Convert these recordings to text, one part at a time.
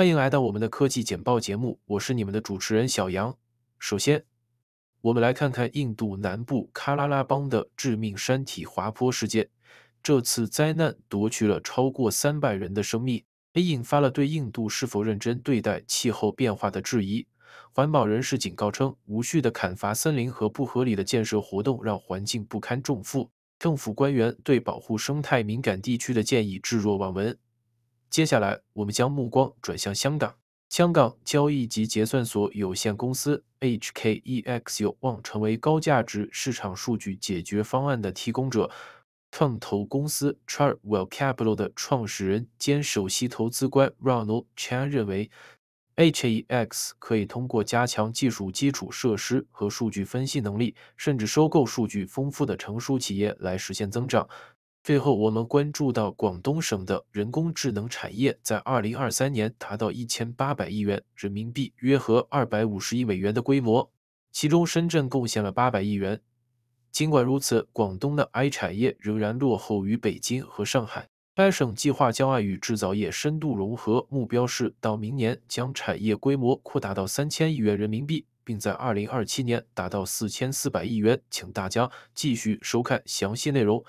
欢迎来到我们的科技简报节目，我是你们的主持人小杨。首先，我们来看看印度南部喀拉拉邦的致命山体滑坡事件。这次灾难夺去了超过三百人的生命，也引发了对印度是否认真对待气候变化的质疑。环保人士警告称，无序的砍伐森林和不合理的建设活动让环境不堪重负。政府官员对保护生态敏感地区的建议置若罔闻。接下来，我们将目光转向香港。香港交易及结算所有限公司 （HKEX） 有望成为高价值市场数据解决方案的提供者。创投公司 Charwell Capital 的创始人兼首席投资官 Ronald Chan 认为 h e x 可以通过加强技术基础设施和数据分析能力，甚至收购数据丰富的成熟企业来实现增长。最后，我们关注到广东省的人工智能产业在二零二三年达到一千八百亿元人民币，约合二百五十亿美元的规模，其中深圳贡献了八百亿元。尽管如此，广东的 I 产业仍然落后于北京和上海。该省计划将 I 与制造业深度融合，目标是到明年将产业规模扩大到三千亿元人民币，并在二零二七年达到四千四百亿元。请大家继续收看详细内容。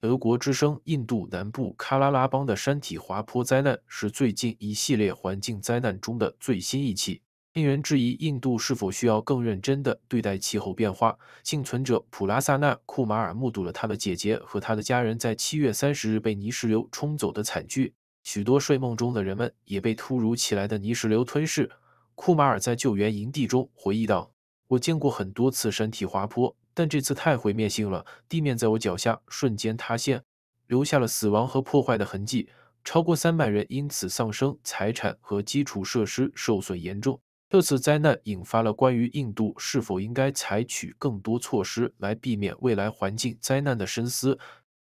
德国之声：印度南部喀拉拉邦的山体滑坡灾难是最近一系列环境灾难中的最新一起，令人质疑印度是否需要更认真地对待气候变化。幸存者普拉萨纳·库马尔目睹了他的姐姐和他的家人在七月三十日被泥石流冲走的惨剧，许多睡梦中的人们也被突如其来的泥石流吞噬。库马尔在救援营地中回忆道：“我见过很多次山体滑坡。”但这次太毁灭性了，地面在我脚下瞬间塌陷，留下了死亡和破坏的痕迹。超过三百人因此丧生，财产和基础设施受损严重。这次灾难引发了关于印度是否应该采取更多措施来避免未来环境灾难的深思。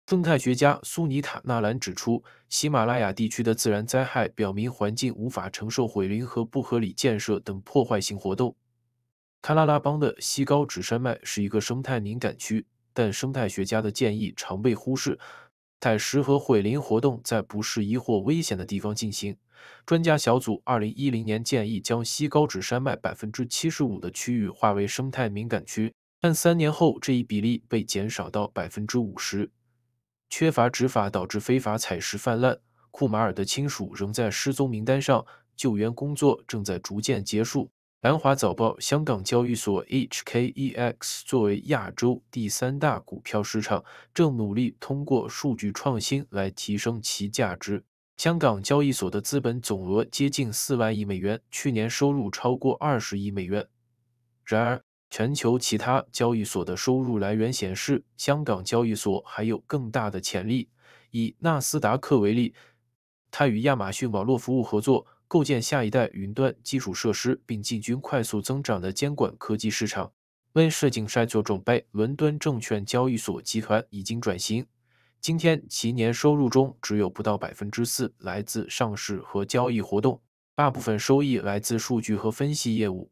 生态学家苏尼塔·纳兰指出，喜马拉雅地区的自然灾害表明，环境无法承受毁林和不合理建设等破坏性活动。喀拉拉邦的西高止山脉是一个生态敏感区，但生态学家的建议常被忽视。采石和毁林活动在不适宜或危险的地方进行。专家小组2010年建议将西高止山脉75%的区域划为生态敏感区，但三年后这一比例被减少到50%。缺乏执法导致非法采石泛滥。库马尔的亲属仍在失踪名单上，救援工作正在逐渐结束。《南华早报》：香港交易所 （HKEX） 作为亚洲第三大股票市场，正努力通过数据创新来提升其价值。香港交易所的资本总额接近四万亿美元，去年收入超过二十亿美元。然而，全球其他交易所的收入来源显示，香港交易所还有更大的潜力。以纳斯达克为例，它与亚马逊网络服务合作。构建下一代云端基础设施，并进军快速增长的监管科技市场，为世锦赛做准备。伦敦证券交易所集团已经转型。今天，其年收入中只有不到百分之四来自上市和交易活动，大部分收益来自数据和分析业务。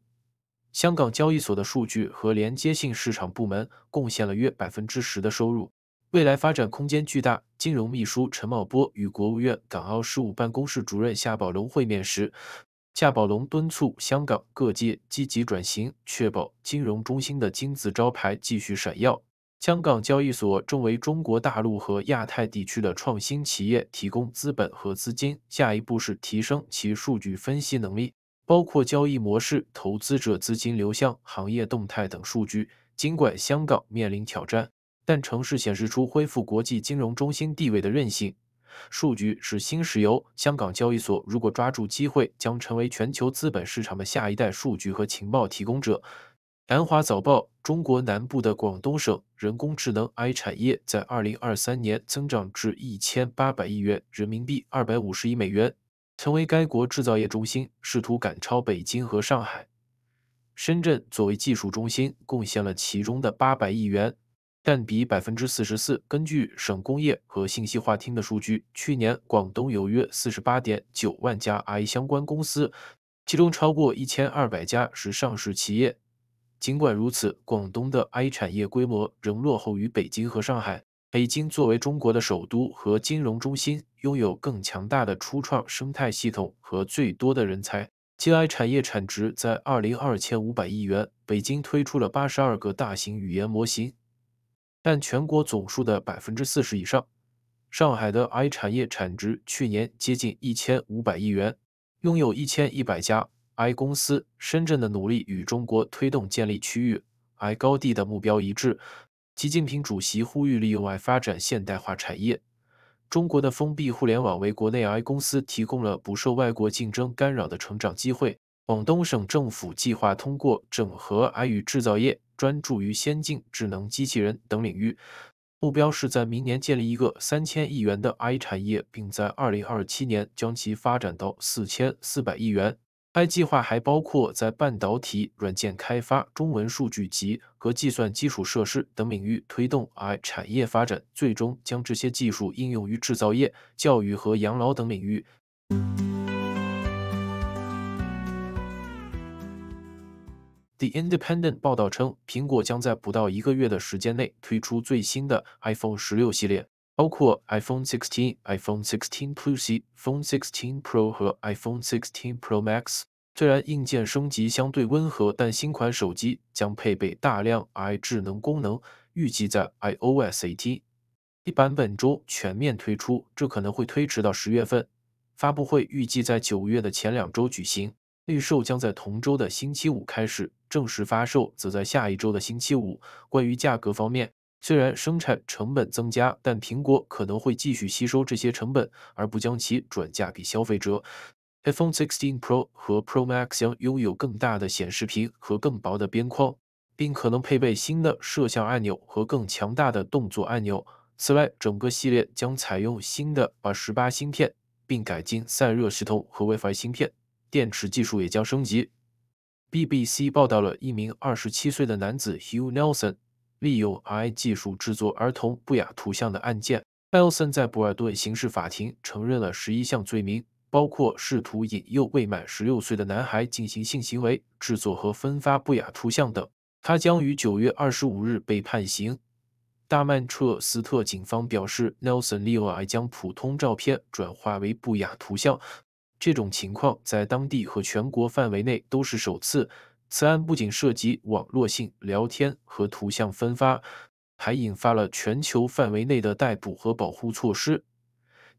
香港交易所的数据和连接性市场部门贡献了约百分之十的收入。未来发展空间巨大。金融秘书陈茂波与国务院港澳事务办公室主任夏宝龙会面时，夏宝龙敦促香港各界积极转型，确保金融中心的金字招牌继续闪耀。香港交易所正为中国大陆和亚太地区的创新企业提供资本和资金。下一步是提升其数据分析能力，包括交易模式、投资者资金流向、行业动态等数据。尽管香港面临挑战。但城市显示出恢复国际金融中心地位的韧性。数据是新石油香港交易所如果抓住机会，将成为全球资本市场的下一代数据和情报提供者。南华早报：中国南部的广东省人工智能 I 产业在2023年增长至1800亿元人民币，250亿美元，成为该国制造业中心，试图赶超北京和上海。深圳作为技术中心，贡献了其中的800亿元。占比百分之四十四。根据省工业和信息化厅的数据，去年广东有约四十八点九万家 i 相关公司，其中超过一千二百家是上市企业。尽管如此，广东的 i 产业规模仍落后于北京和上海。北京作为中国的首都和金融中心，拥有更强大的初创生态系统和最多的人才。GAI 产业产值在二零二千五百亿元。北京推出了八十二个大型语言模型。占全国总数的百分之四十以上。上海的 I 产业产值去年接近一千五百亿元，拥有一千一百家 I 公司。深圳的努力与中国推动建立区域 I 高地的目标一致。习近平主席呼吁利用 I 发展现代化产业。中国的封闭互联网为国内 I 公司提供了不受外国竞争干扰的成长机会。广东省政府计划通过整合 I 与制造业。专注于先进智能机器人等领域，目标是在明年建立一个三千亿元的 AI 产业，并在二零二七年将其发展到四千四百亿元。I 计划还包括在半导体、软件开发、中文数据集和计算基础设施等领域推动 AI 产业发展，最终将这些技术应用于制造业、教育和养老等领域。The Independent 报道称，苹果将在不到一个月的时间内推出最新的 iPhone 十六系列，包括 iPhone 16、iPhone 16 Plus、iPhone 16 Pro 和 iPhone 16 Pro Max。虽然硬件升级相对温和，但新款手机将配备大量 i 智能功能，预计在 iOS 1一版本中全面推出。这可能会推迟到十月份。发布会预计在九月的前两周举行。预售将在同周的星期五开始，正式发售则在下一周的星期五。关于价格方面，虽然生产成本增加，但苹果可能会继续吸收这些成本，而不将其转嫁给消费者。iPhone 16 Pro 和 Pro Max 将拥有更大的显示屏和更薄的边框，并可能配备新的摄像按钮和更强大的动作按钮。此外，整个系列将采用新的二十八芯片，并改进散热系统和 Wi-Fi 芯片。电池技术也将升级。BBC 报道了一名27岁的男子 Hugh Nelson 利用 AI 技术制作儿童不雅图像的案件。Nelson 在博尔顿刑事法庭承认了11项罪名，包括试图引诱未满16岁的男孩进行性行为、制作和分发不雅图像等。他将于9月25日被判刑。大曼彻斯特警方表示，Nelson 利用 AI 将普通照片转化为不雅图像。这种情况在当地和全国范围内都是首次。此案不仅涉及网络性聊天和图像分发，还引发了全球范围内的逮捕和保护措施。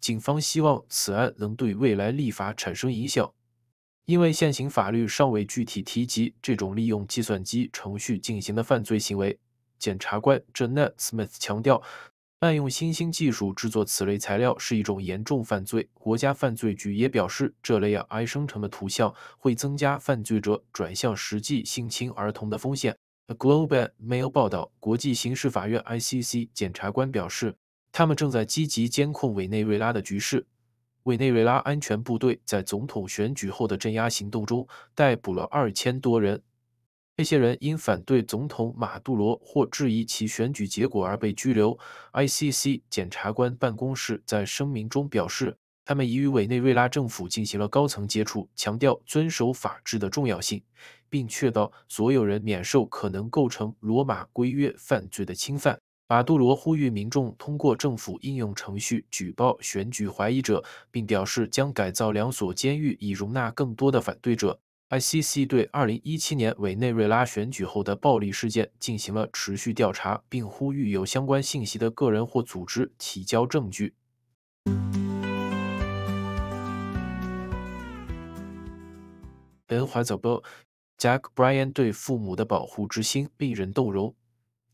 警方希望此案能对未来立法产生影响，因为现行法律尚未具体提及这种利用计算机程序进行的犯罪行为。检察官 John Smith 强调。滥用新兴技术制作此类材料是一种严重犯罪。国家犯罪局也表示，这类 AI 生成的图像会增加犯罪者转向实际性侵儿童的风险。The Globe and Mail 报道，国际刑事法院 （ICC） 检察官表示，他们正在积极监控委内瑞拉的局势。委内瑞拉安全部队在总统选举后的镇压行动中逮捕了二千多人。那些人因反对总统马杜罗或质疑其选举结果而被拘留。ICC 检察官办公室在声明中表示，他们已与委内瑞拉政府进行了高层接触，强调遵守法治的重要性，并确保所有人免受可能构成罗马规约犯罪的侵犯。马杜罗呼吁民众通过政府应用程序举报选举怀疑者，并表示将改造两所监狱以容纳更多的反对者。ICC 对二零一七年委内瑞拉选举后的暴力事件进行了持续调查，并呼吁有相关信息的个人或组织提交证据。本怀泽报 Jack Bryan 对父母的保护之心令人动容。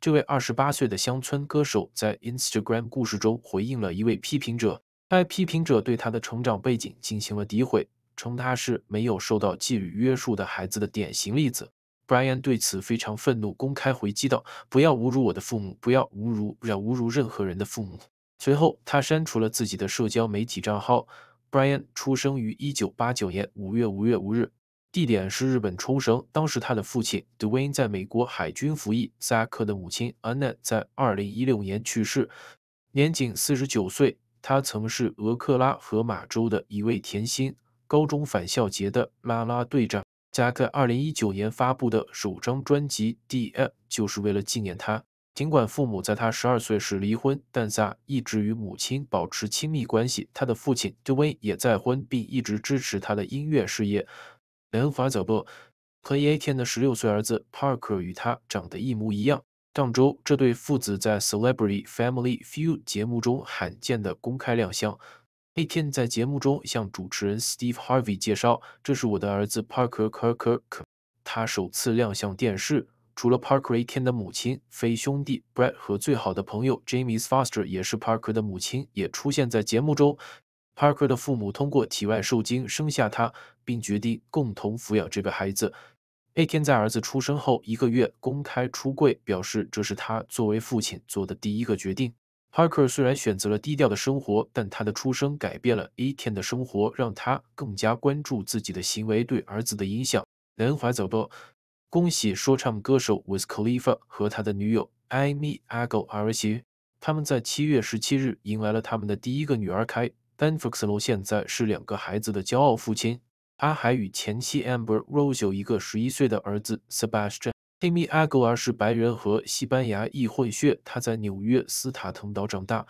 这位二十八岁的乡村歌手在 Instagram 故事中回应了一位批评者，该批评者对他的成长背景进行了诋毁。称他是没有受到纪律约束的孩子的典型例子。Brian 对此非常愤怒，公开回击道：“不要侮辱我的父母，不要侮辱，让侮辱任何人的父母。”随后，他删除了自己的社交媒体账号。Brian 出生于1989年5月5日，地点是日本冲绳。当时，他的父亲 Dwayne 在美国海军服役。萨克的母亲 a n n a 在2016年去世，年仅49岁。他曾是俄克拉荷马州的一位甜心。高中返校节的马拉队长加克二零一九年发布的首张专辑《D.M.》就是为了纪念他。尽管父母在他十二岁时离婚，但萨一直与母亲保持亲密关系。他的父亲杜威也再婚，并一直支持他的音乐事业。连华早播，和耶天的十六岁儿子帕克与他长得一模一样。上周，这对父子在《Celebrity Family f e e w 节目中罕见的公开亮相。A 天在节目中向主持人 Steve Harvey 介绍：“这是我的儿子 Parker Kirk。” r k 他首次亮相电视。除了 Parker A 天的母亲非兄弟 Brett 和最好的朋友 James Foster 也是 Parker 的母亲也出现在节目中。Parker 的父母通过体外受精生下他，并决定共同抚养这个孩子。A 天在儿子出生后一个月公开出柜，表示这是他作为父亲做的第一个决定。Harker 虽然选择了低调的生活，但他的出生改变了 e 天 n 的生活，让他更加关注自己的行为对儿子的影响。连怀早报：恭喜说唱歌手 w i h Khalifa 和他的女友 Amy a g u i l e r 他们在七月十七日迎来了他们的第一个女儿 Kay。Ben Foxlow 现在是两个孩子的骄傲父亲，他还与前妻 Amber Rose 有一个十一岁的儿子 Sebastian。Timmy Aguilar 是白人和西班牙裔混血，他在纽约斯塔滕岛长大，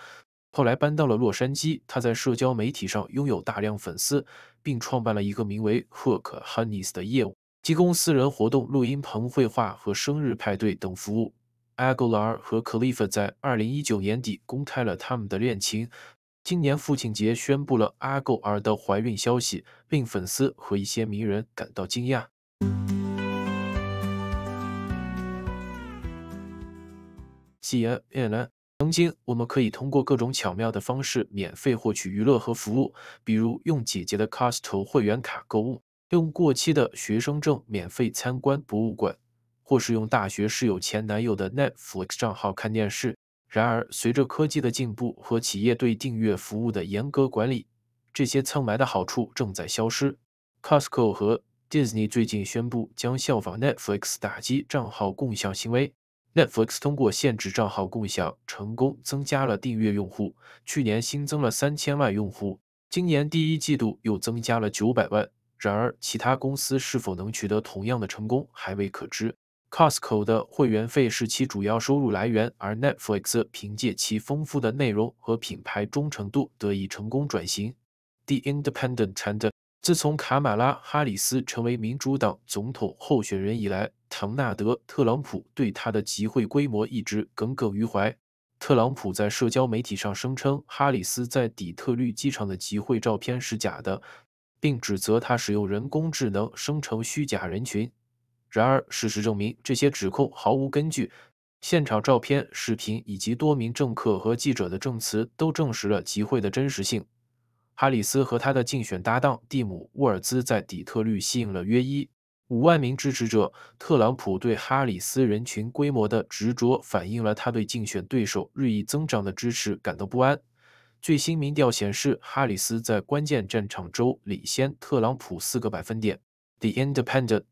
后来搬到了洛杉矶。他在社交媒体上拥有大量粉丝，并创办了一个名为 Hook Honeys 的业务，提供私人活动、录音棚、绘画和生日派对等服务。阿戈尔和 c l i f f 在2019年底公开了他们的恋情，今年父亲节宣布了阿戈尔的怀孕消息，令粉丝和一些名人感到惊讶。曾经，我们可以通过各种巧妙的方式免费获取娱乐和服务，比如用姐姐的 Costco 会员卡购物，用过期的学生证免费参观博物馆，或是用大学室友前男友的 Netflix 账号看电视。然而，随着科技的进步和企业对订阅服务的严格管理，这些蹭埋的好处正在消失。Costco 和 Disney 最近宣布将效仿 Netflix 打击账号共享行为。Netflix 通过限制账号共享成功增加了订阅用户，去年新增了三千万用户，今年第一季度又增加了九百万。然而，其他公司是否能取得同样的成功还未可知。Costco 的会员费是其主要收入来源，而 Netflix 凭借其丰富的内容和品牌忠诚度得以成功转型。The Independent t a n d e 自从卡马拉·哈里斯成为民主党总统候选人以来，唐纳德·特朗普对他的集会规模一直耿耿于怀。特朗普在社交媒体上声称，哈里斯在底特律机场的集会照片是假的，并指责他使用人工智能生成虚假人群。然而，事实证明这些指控毫无根据。现场照片、视频以及多名政客和记者的证词都证实了集会的真实性。哈里斯和他的竞选搭档蒂姆·沃尔兹在底特律吸引了约一五万名支持者。特朗普对哈里斯人群规模的执着，反映了他对竞选对手日益增长的支持感到不安。最新民调显示，哈里斯在关键战场州领先特朗普四个百分点。The Independent。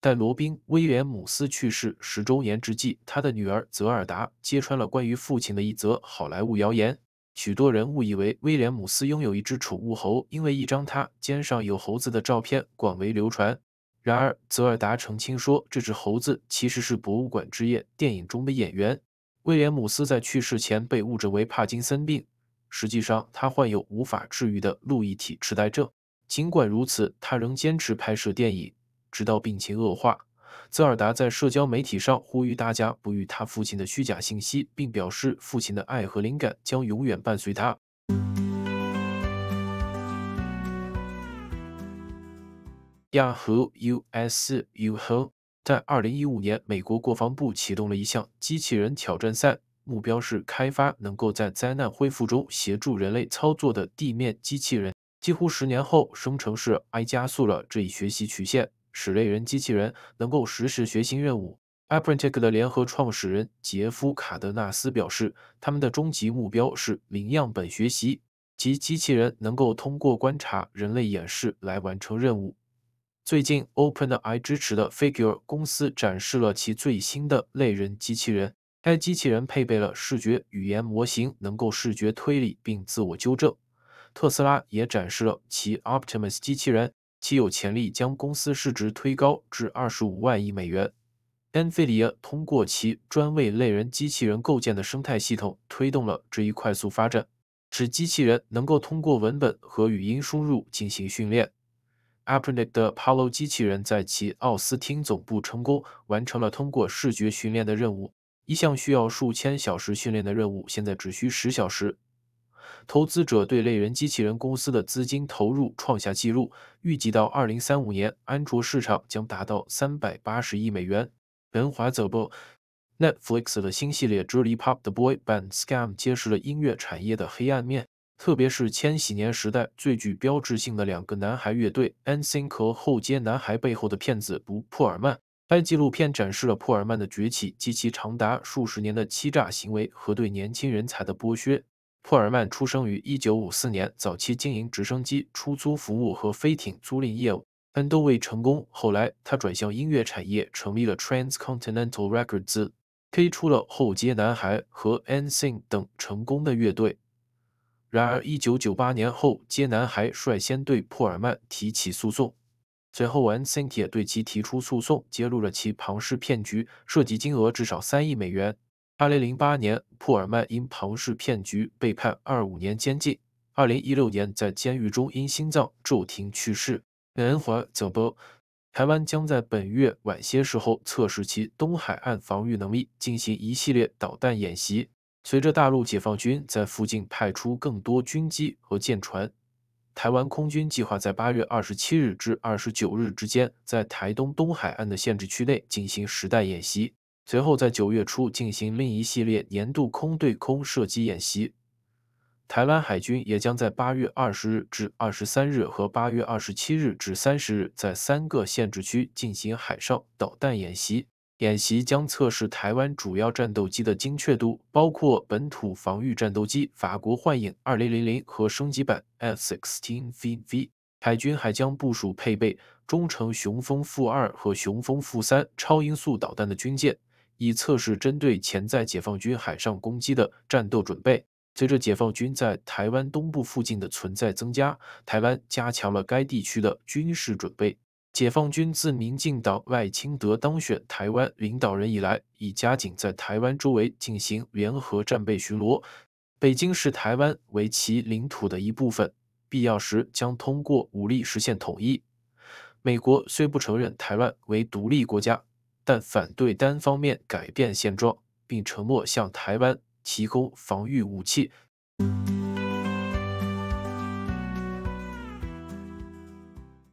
在罗宾·威廉姆斯去世十周年之际，他的女儿泽尔达揭穿了关于父亲的一则好莱坞谣言。许多人误以为威廉姆斯拥有一只宠物猴，因为一张他肩上有猴子的照片广为流传。然而，泽尔达澄清说，这只猴子其实是《博物馆之夜》电影中的演员。威廉姆斯在去世前被误诊为帕金森病，实际上他患有无法治愈的路易体痴呆症。尽管如此，他仍坚持拍摄电影，直到病情恶化。泽尔达在社交媒体上呼吁大家不与他父亲的虚假信息，并表示父亲的爱和灵感将永远伴随他。Yahoo U S U H。在二零一五年，美国国防部启动了一项机器人挑战赛，目标是开发能够在灾难恢复中协助人类操作的地面机器人。几乎十年后，生成式 AI 加速了这一学习曲线。使类人机器人能够实时学习任务。Apprentice 的联合创始人杰夫·卡德纳斯表示，他们的终极目标是零样本学习，即机器人能够通过观察人类演示来完成任务。最近，OpenAI 支持的 Figure 公司展示了其最新的类人机器人。该机器人配备了视觉语言模型，能够视觉推理并自我纠正。特斯拉也展示了其 Optimus 机器人。其有潜力将公司市值推高至二十五万亿美元。n v i l i a 通过其专为类人机器人构建的生态系统，推动了这一快速发展，使机器人能够通过文本和语音输入进行训练。a p p e n e c 的 p a l o 机器人在其奥斯汀总部成功完成了通过视觉训练的任务，一项需要数千小时训练的任务，现在只需十小时。投资者对类人机器人公司的资金投入创下纪录。预计到二零三五年，安卓市场将达到三百八十亿美元。《华则 n e The f l i x 的新系列《Jelly Boy Band Scam》揭示了音乐产业的黑暗面，特别是千禧年时代最具标志性的两个男孩乐队 ——Ensign 和后街男孩背后的骗子不破尔曼。该纪录片展示了普尔曼的崛起及其长达数十年的欺诈行为和对年轻人才的剥削。库尔曼出生于1954年，早期经营直升机出租服务和飞艇租赁业务，但都未成功。后来，他转向音乐产业，成立了 Transcontinental Records，推出了后街男孩和 Ensign 等成功的乐队。然而，1998年后街男孩率先对库尔曼提起诉讼，随后 Ensign 也对其提出诉讼，揭露了其庞氏骗局，涉及金额至少3亿美元。二零零八年，普尔曼因庞氏骗局被判二五年监禁。二零一六年，在监狱中因心脏骤停去世。南华则波，台湾将在本月晚些时候测试其东海岸防御能力，进行一系列导弹演习。随着大陆解放军在附近派出更多军机和舰船，台湾空军计划在八月二十七日至二十九日之间，在台东东海岸的限制区内进行实弹演习。随后在九月初进行另一系列年度空对空射击演习。台湾海军也将在八月二十日至二十三日和八月二十七日至三十日在三个限制区进行海上导弹演习。演习将测试台湾主要战斗机的精确度，包括本土防御战斗机法国幻影二零零零和升级版 F-16V。海军还将部署配备中程雄风负二和雄风负三超音速导弹的军舰。以测试针对潜在解放军海上攻击的战斗准备。随着解放军在台湾东部附近的存在增加，台湾加强了该地区的军事准备。解放军自民进党外轻德当选台湾领导人以来，已加紧在台湾周围进行联合战备巡逻。北京视台湾为其领土的一部分，必要时将通过武力实现统一。美国虽不承认台湾为独立国家。但反对单方面改变现状，并承诺向台湾提供防御武器。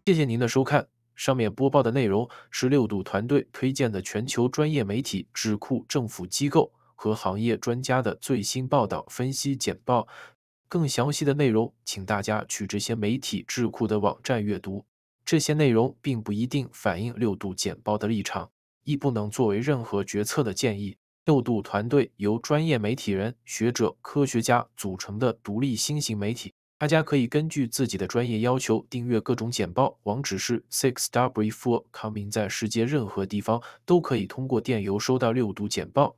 谢谢您的收看。上面播报的内容是六度团队推荐的全球专业媒体、智库、政府机构和行业专家的最新报道、分析简报。更详细的内容，请大家去这些媒体、智库的网站阅读。这些内容并不一定反映六度简报的立场。亦不能作为任何决策的建议。六度团队由专业媒体人、学者、科学家组成的独立新型媒体，大家可以根据自己的专业要求订阅各种简报。网址是 sixwfour.com，i n g 在世界任何地方都可以通过电邮收到六度简报。